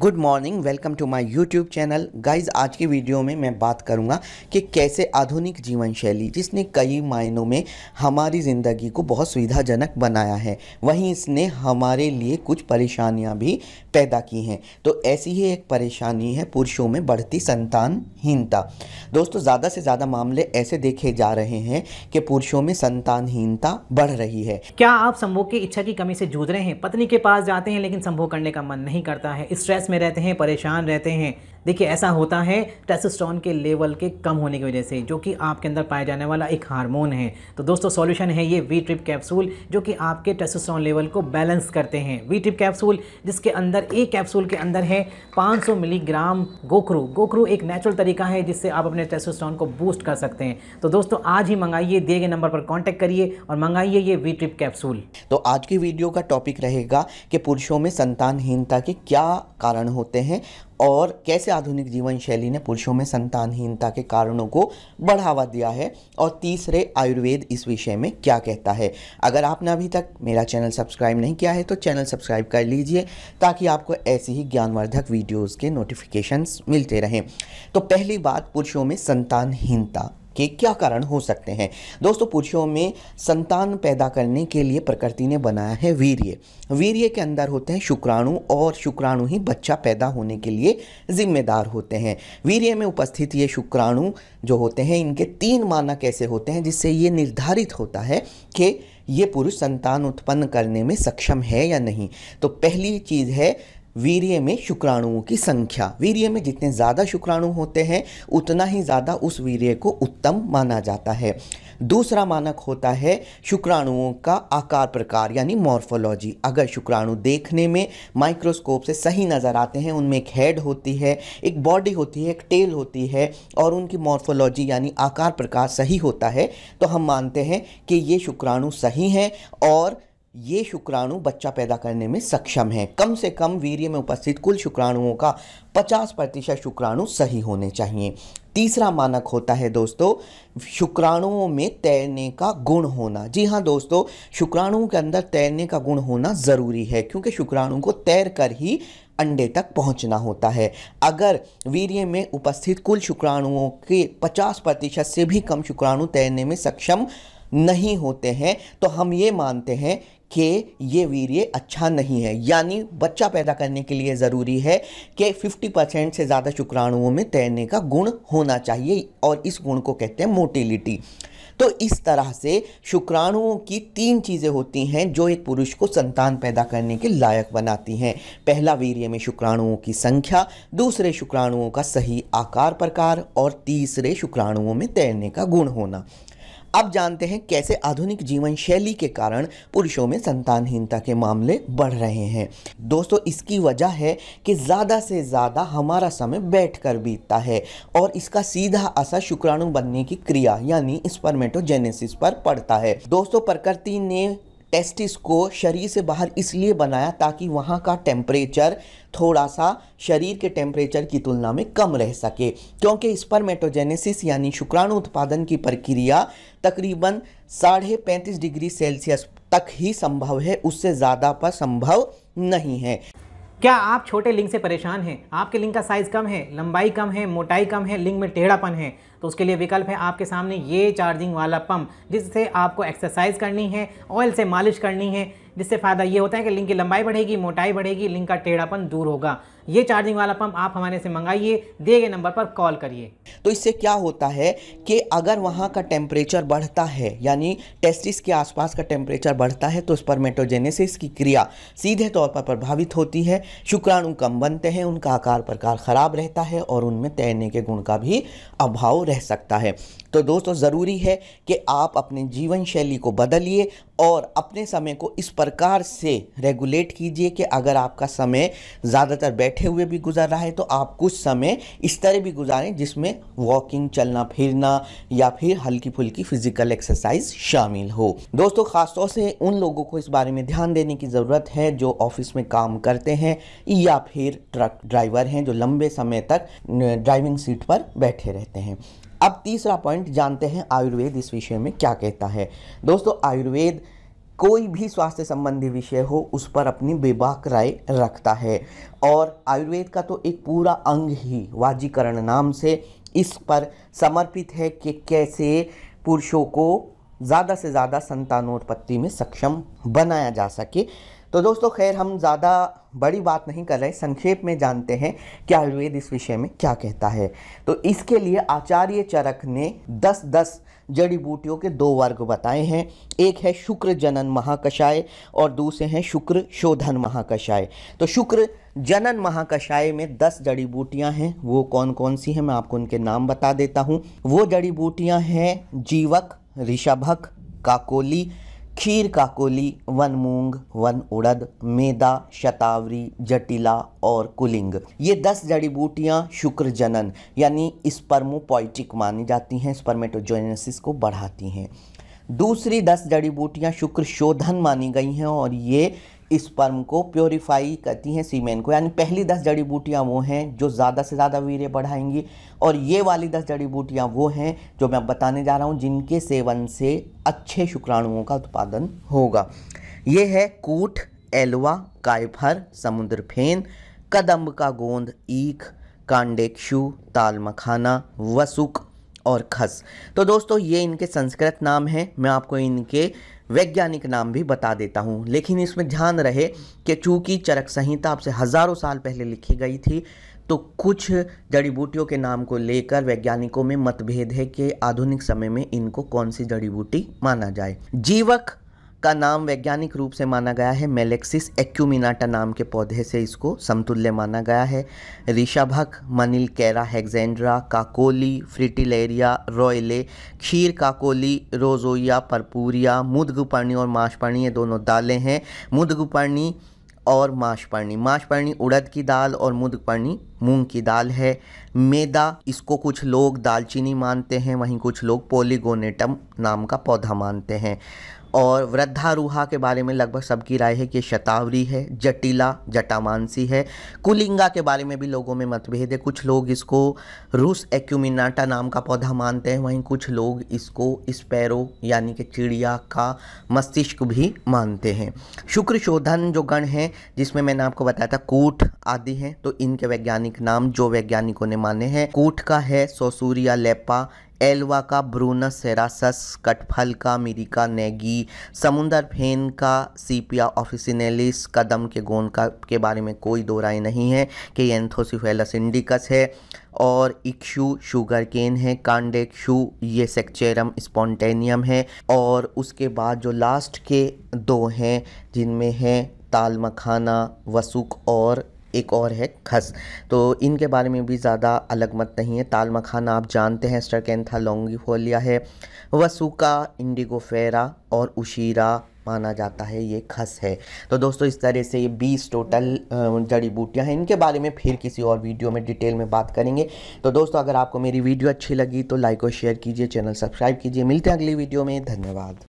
good morning welcome to my YouTube channel guys आज की video में मैं बात करूंगा कि कैसे आधुनिक जीवन शैली जिसने कई मायनों में हमारी ज़िंदगी को बहुत सुविधाजनक बनाया है वहीं इसने हमारे लिए कुछ परेशानियां भी पैदा की हैं तो ऐसी ही एक परेशानी है पुरुषों में बढ़ती संतानहीनता दोस्तों ज़्यादा से ज़्यादा मामले ऐसे देखे जा रहे हैं कि पुरुषों में संतानहीनता बढ़ रही है क्या आप संभोग की इच्छा की कमी से जूझ रहे हैं पत्नी के पास जाते हैं लेकिन संभोग करने का मन नहीं करता है स्ट्रेस स्ट्रेस में रहते हैं परेशान रहते हैं देखिए ऐसा होता है टेस्टोस्टेरोन के लेवल के कम होने की वजह से जो कि आपके अंदर पाया जाने वाला एक हार्मोन है तो दोस्तों सॉल्यूशन है ये वी ट्रिप कैप्सूल जो कि आपके टेस्टोस्टेरोन लेवल को बैलेंस करते हैं वी ट्रिप कैप्सूल जिसके अंदर एक कैप्सूल के अंदर है 500 मिलीग्राम गोखरू गोखरू एक नेचुरल तरीका है जिससे आप अपने टेस्टोस्टेरोन को बूस्ट कर सकते हैं तो दोस्तों आज ही मंगाइए दिए गए नंबर पर कॉन्टैक्ट करिए और मंगाइए ये वी ट्रिप कैप्सूल तो आज की वीडियो का टॉपिक रहेगा कि पुरुषों में संतानहीनता के क्या कारण होते हैं और कैसे आधुनिक जीवन शैली ने पुरुषों में संतानहीनता के कारणों को बढ़ावा दिया है और तीसरे आयुर्वेद इस विषय में क्या कहता है अगर आपने अभी तक मेरा चैनल सब्सक्राइब नहीं किया है तो चैनल सब्सक्राइब कर लीजिए ताकि आपको ऐसी ही ज्ञानवर्धक वीडियोज़ के नोटिफिकेशन मिलते रहें तो पहली बात पुरुषों में संतानहीनता के क्या कारण हो सकते हैं दोस्तों पुरुषों में संतान पैदा करने के लिए प्रकृति ने बनाया है वीर्य वीर्य के अंदर होते हैं शुक्राणु और शुक्राणु ही बच्चा पैदा होने के लिए जिम्मेदार होते हैं वीर्य में उपस्थित ये शुक्राणु जो होते हैं इनके तीन मानक ऐसे होते हैं जिससे ये निर्धारित होता है कि ये पुरुष संतान उत्पन्न करने में सक्षम है या नहीं तो पहली चीज़ है वीर्य में शुक्राणुओं की संख्या वीर्य में जितने ज़्यादा शुक्राणु होते हैं उतना ही ज़्यादा उस वीर्य को उत्तम माना जाता है दूसरा मानक होता है शुक्राणुओं का आकार प्रकार यानी मॉर्फोलॉजी अगर शुक्राणु देखने में माइक्रोस्कोप से सही नज़र आते हैं उनमें एक हेड होती है एक बॉडी होती है एक टेल होती है और उनकी मॉर्फोलॉजी यानी आकार प्रकार सही होता है तो हम मानते हैं कि ये शुक्राणु सही हैं और ये शुक्राणु बच्चा पैदा करने में सक्षम है कम से कम वीर्य में उपस्थित कुल शुक्राणुओं का 50 प्रतिशत शुक्राणु सही होने चाहिए तीसरा मानक होता है दोस्तों शुक्राणुओं में तैरने का गुण होना जी हाँ दोस्तों शुक्राणुओं के अंदर तैरने का गुण होना ज़रूरी है क्योंकि शुक्राणु को तैर कर ही अंडे तक पहुंचना होता है अगर वीर्य में उपस्थित कुल शुक्राणुओं के 50 प्रतिशत से भी कम शुक्राणु तैरने में सक्षम नहीं होते हैं तो हम ये मानते हैं कि ये वीर्य अच्छा नहीं है यानी बच्चा पैदा करने के लिए ज़रूरी है कि 50 परसेंट से ज़्यादा शुक्राणुओं में तैरने का गुण होना चाहिए और इस गुण को कहते हैं मोटिलिटी तो इस तरह से शुक्राणुओं की तीन चीज़ें होती हैं जो एक पुरुष को संतान पैदा करने के लायक बनाती हैं पहला वीर्य में शुक्राणुओं की संख्या दूसरे शुक्राणुओं का सही आकार प्रकार और तीसरे शुक्राणुओं में तैरने का गुण होना अब जानते हैं कैसे आधुनिक जीवन शैली के कारण पुरुषों में संतानहीनता के मामले बढ़ रहे हैं दोस्तों इसकी वजह है कि ज़्यादा से ज़्यादा हमारा समय बैठ कर बीतता है और इसका सीधा असर शुक्राणु बनने की क्रिया यानी स्पर्मेटोजेनेसिस पर पड़ता है दोस्तों प्रकृति ने टेस्टिस को शरीर से बाहर इसलिए बनाया ताकि वहाँ का टेम्परेचर थोड़ा सा शरीर के टेम्परेचर की तुलना में कम रह सके क्योंकि इस पर मेटोजेनेसिस यानी शुक्राणु उत्पादन की प्रक्रिया तकरीबन साढ़े पैंतीस डिग्री सेल्सियस तक ही संभव है उससे ज़्यादा पर संभव नहीं है क्या आप छोटे लिंक से परेशान हैं आपके लिंक का साइज़ कम है लंबाई कम है मोटाई कम है लिंग में टेढ़ापन है तो उसके लिए विकल्प है आपके सामने ये चार्जिंग वाला पंप जिससे आपको एक्सरसाइज करनी है ऑयल से मालिश करनी है जिससे फ़ायदा ये होता है कि लिंक की लंबाई बढ़ेगी मोटाई बढ़ेगी लिंक का टेढ़ापन दूर होगा ये चार्जिंग वाला पंप आप हमारे से मंगाइए दिए गए नंबर पर कॉल करिए तो इससे क्या होता है कि अगर वहाँ का टेम्परेचर बढ़ता है यानी टेस्टिस के आसपास का टेम्परेचर बढ़ता है तो स्पर्मेटोजेनेसिस की क्रिया सीधे तौर पर प्रभावित होती है शुक्राणु कम बनते हैं उनका आकार प्रकार ख़राब रहता है और उनमें तैरने के गुण का भी अभाव रह सकता है तो दोस्तों ज़रूरी है कि आप अपने जीवन शैली को बदलिए और अपने समय को इस प्रकार से रेगुलेट कीजिए कि अगर आपका समय ज़्यादातर बैठ बैठे हुए भी गुजार रहा है तो आप कुछ समय इस तरह भी गुजारें जिसमें वॉकिंग चलना फिरना या फिर हल्की फुल्की फिजिकल एक्सरसाइज शामिल हो दोस्तों खासतौर से उन लोगों को इस बारे में ध्यान देने की ज़रूरत है जो ऑफिस में काम करते हैं या फिर ट्रक ड्राइवर हैं जो लंबे समय तक ड्राइविंग सीट पर बैठे रहते हैं अब तीसरा पॉइंट जानते हैं आयुर्वेद इस विषय में क्या कहता है दोस्तों आयुर्वेद कोई भी स्वास्थ्य संबंधी विषय हो उस पर अपनी बेबाक राय रखता है और आयुर्वेद का तो एक पूरा अंग ही वाजीकरण नाम से इस पर समर्पित है कि कैसे पुरुषों को ज़्यादा से ज़्यादा संतानोत्पत्ति में सक्षम बनाया जा सके तो दोस्तों खैर हम ज़्यादा बड़ी बात नहीं कर रहे संक्षेप में जानते हैं कि आयुर्वेद इस विषय में क्या कहता है तो इसके लिए आचार्य चरक ने दस दस जड़ी बूटियों के दो वर्ग बताए हैं एक है शुक्र जनन महाकषाय और दूसरे हैं शुक्र शोधन महाकषाय तो शुक्र जनन महाकषाय में दस जड़ी बूटियाँ हैं वो कौन कौन सी हैं मैं आपको उनके नाम बता देता हूँ वो जड़ी बूटियाँ हैं जीवक ऋषभक काकोली खीर काकोली वन मूंग वन उड़द मेदा शतावरी जटिला और कुलिंग ये दस जड़ी बूटियाँ शुक्र जनन यानी स्पर्मोपोइटिक मानी जाती हैं स्पर्मेटोजेनेसिस को बढ़ाती हैं दूसरी दस जड़ी बूटियाँ शुक्र शोधन मानी गई हैं और ये स्पर्म को प्योरीफाई करती हैं सीमेन को यानी पहली दस जड़ी बूटियाँ वो हैं जो ज़्यादा से ज़्यादा वीर्य बढ़ाएंगी और ये वाली दस जड़ी बूटियाँ वो हैं जो मैं बताने जा रहा हूँ जिनके सेवन से अच्छे शुक्राणुओं का उत्पादन होगा ये है कूट एलवा कायफर समुद्र फेन कदम्ब का गोंद ईख कांडेक्षु ताल मखाना वसुक और खस तो दोस्तों ये इनके संस्कृत नाम हैं मैं आपको इनके वैज्ञानिक नाम भी बता देता हूँ लेकिन इसमें ध्यान रहे कि चूंकि चरक संहिता आपसे हज़ारों साल पहले लिखी गई थी तो कुछ जड़ी बूटियों के नाम को लेकर वैज्ञानिकों में मतभेद है कि आधुनिक समय में इनको कौन सी जड़ी बूटी माना जाए जीवक का नाम वैज्ञानिक रूप से माना गया है मेलेक्सिस एक्यूमिनाटा नाम के पौधे से इसको समतुल्य माना गया है ऋषाभक मनिल कैरा हेग्जेंड्रा काकोली फ्रिटिलेरिया रोयले खीर काकोली रोजोया परपूरिया मुदगुपर्णी और माशपर्णी ये दोनों दालें हैं मुदगुपर्णी और माशपर्णी माशपर्णी उड़द की दाल और मुदपर्णी मूंग की दाल है मैदा इसको कुछ लोग दालचीनी मानते हैं वहीं कुछ लोग पोलीगोनेटम नाम का पौधा मानते हैं और वृद्धारूहा के बारे में लगभग सबकी राय है कि शतावरी है जटिला जटामानसी है कुलिंगा के बारे में भी लोगों में मतभेद है कुछ लोग इसको रूस एक्यूमिनाटा नाम का पौधा मानते हैं वहीं कुछ लोग इसको स्पैरो यानी कि चिड़िया का मस्तिष्क भी मानते हैं शुक्र शोधन जो गण हैं जिसमें मैंने आपको बताया था कूट आदि हैं तो इनके वैज्ञानिक नाम जो वैज्ञानिकों ने माने हैं कूट का है सोसूरिया लेपा एल्वा का ब्रूनस सेरासस कटफल का मिरिका नेगी समुंदर फेन का सीपिया ऑफिसिनेलिस कदम के गोन का के बारे में कोई दो राय नहीं है कि एंथोसिफेलस इंडिकस है और इक्शू शुगर केन है कांडेक्शू ये सेक्चेरम स्पॉन्टेनियम है और उसके बाद जो लास्ट के दो हैं जिनमें हैं ताल मखाना वसुक और एक और है खस तो इनके बारे में भी ज़्यादा अलग मत नहीं है ताल मखाना आप जानते हैं स्टरकेंथा लॉन्गिफोलिया है वसूका इंडिगोफेरा और उशीरा माना जाता है ये खस है तो दोस्तों इस तरह से ये बीस टोटल जड़ी बूटियाँ हैं इनके बारे में फिर किसी और वीडियो में डिटेल में बात करेंगे तो दोस्तों अगर आपको मेरी वीडियो अच्छी लगी तो लाइक और शेयर कीजिए चैनल सब्सक्राइब कीजिए मिलते हैं अगली वीडियो में धन्यवाद